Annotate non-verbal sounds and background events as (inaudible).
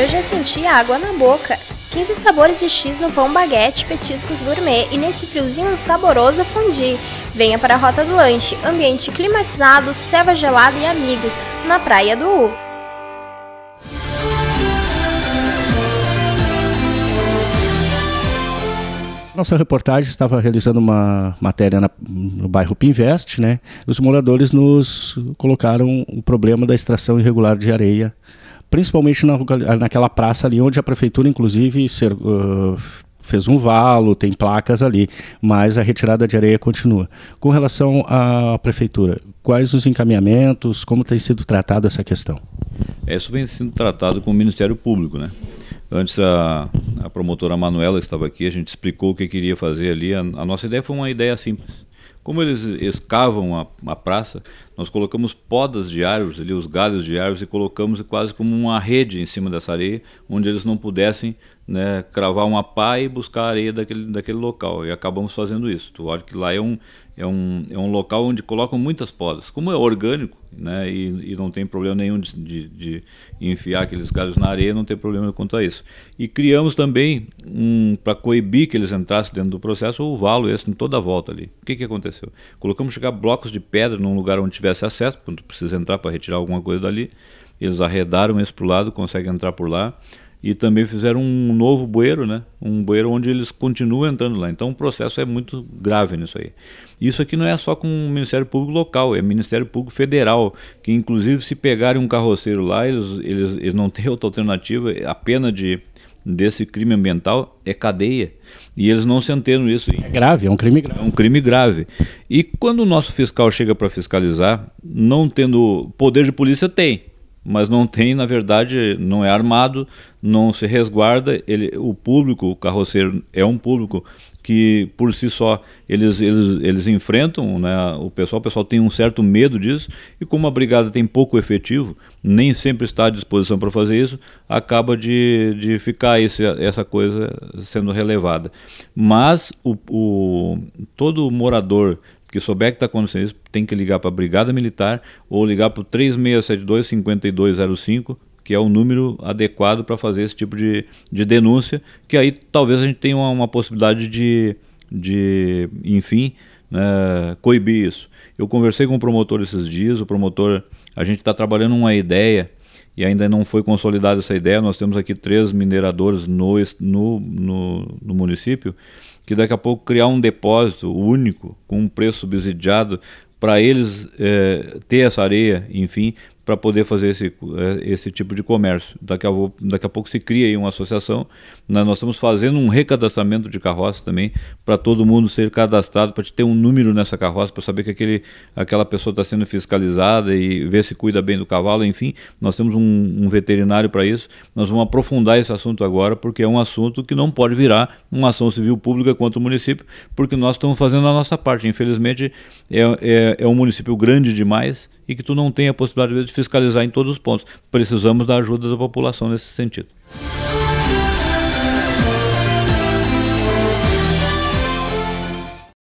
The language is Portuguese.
Eu já senti água na boca. 15 sabores de X no pão baguete, petiscos gourmet e nesse friozinho saboroso fundi. Venha para a Rota do Lanche, ambiente climatizado, ceva gelada e amigos, na Praia do U. Nossa reportagem estava realizando uma matéria na, no bairro Pinvest, né? Os moradores nos colocaram o problema da extração irregular de areia principalmente na, naquela praça ali onde a prefeitura, inclusive, ser, uh, fez um valo, tem placas ali, mas a retirada de areia continua. Com relação à prefeitura, quais os encaminhamentos, como tem sido tratada essa questão? É, isso vem sendo tratado com o Ministério Público, né? Antes a, a promotora Manuela estava aqui, a gente explicou o que queria fazer ali. A, a nossa ideia foi uma ideia simples. Como eles escavam a, a praça, nós colocamos podas de árvores ali, os galhos de árvores, e colocamos quase como uma rede em cima dessa areia, onde eles não pudessem né, cravar uma pá e buscar areia daquele, daquele local. E acabamos fazendo isso. Tu olha que lá é um, é, um, é um local onde colocam muitas podas. Como é orgânico né, e, e não tem problema nenhum de, de, de, enfiar aqueles galhos na areia, não tem problema quanto a isso. E criamos também, um, para coibir que eles entrassem dentro do processo, o valo esse em toda a volta ali. O que, que aconteceu? Colocamos chegar blocos de pedra num lugar onde tivesse acesso, quando precisa entrar para retirar alguma coisa dali. Eles arredaram esse para o lado, conseguem entrar por lá e também fizeram um novo bueiro, né? Um bueiro onde eles continuam entrando lá. Então o processo é muito grave nisso aí. Isso aqui não é só com o Ministério Público local, é Ministério Público Federal, que inclusive se pegarem um carroceiro lá, eles, eles, eles não (laughs) têm outra alternativa, a pena de desse crime ambiental é cadeia. E eles não centenam isso. É grave, é um crime é grave. É um crime grave. E quando o nosso fiscal chega para fiscalizar, não tendo poder de polícia, tem mas não tem, na verdade, não é armado, não se resguarda. Ele, o público, o carroceiro, é um público que por si só eles, eles, eles enfrentam né, o pessoal, o pessoal tem um certo medo disso, e como a brigada tem pouco efetivo, nem sempre está à disposição para fazer isso, acaba de, de ficar esse, essa coisa sendo relevada. Mas o, o todo morador que souber que está acontecendo isso, tem que ligar para a Brigada Militar ou ligar para o 3672-5205, que é o número adequado para fazer esse tipo de, de denúncia, que aí talvez a gente tenha uma, uma possibilidade de, de enfim, né, coibir isso. Eu conversei com o promotor esses dias, o promotor, a gente está trabalhando uma ideia e ainda não foi consolidada essa ideia. Nós temos aqui três mineradores no, no, no, no município que daqui a pouco criar um depósito único com um preço subsidiado para eles é, ter essa areia, enfim, para poder fazer esse, é, esse tipo de comércio. Daqui a, daqui a pouco se cria aí uma associação. Nós, nós estamos fazendo um recadastramento de carroça também, para todo mundo ser cadastrado, para ter um número nessa carroça, para saber que aquele, aquela pessoa está sendo fiscalizada e ver se cuida bem do cavalo. Enfim, nós temos um, um veterinário para isso. Nós vamos aprofundar esse assunto agora, porque é um assunto que não pode virar uma ação civil pública contra o município, porque nós estamos fazendo a nossa parte. Infelizmente, é, é, é um município grande demais e que tu não tem a possibilidade de fiscalizar em todos os pontos. Precisamos da ajuda da população nesse sentido.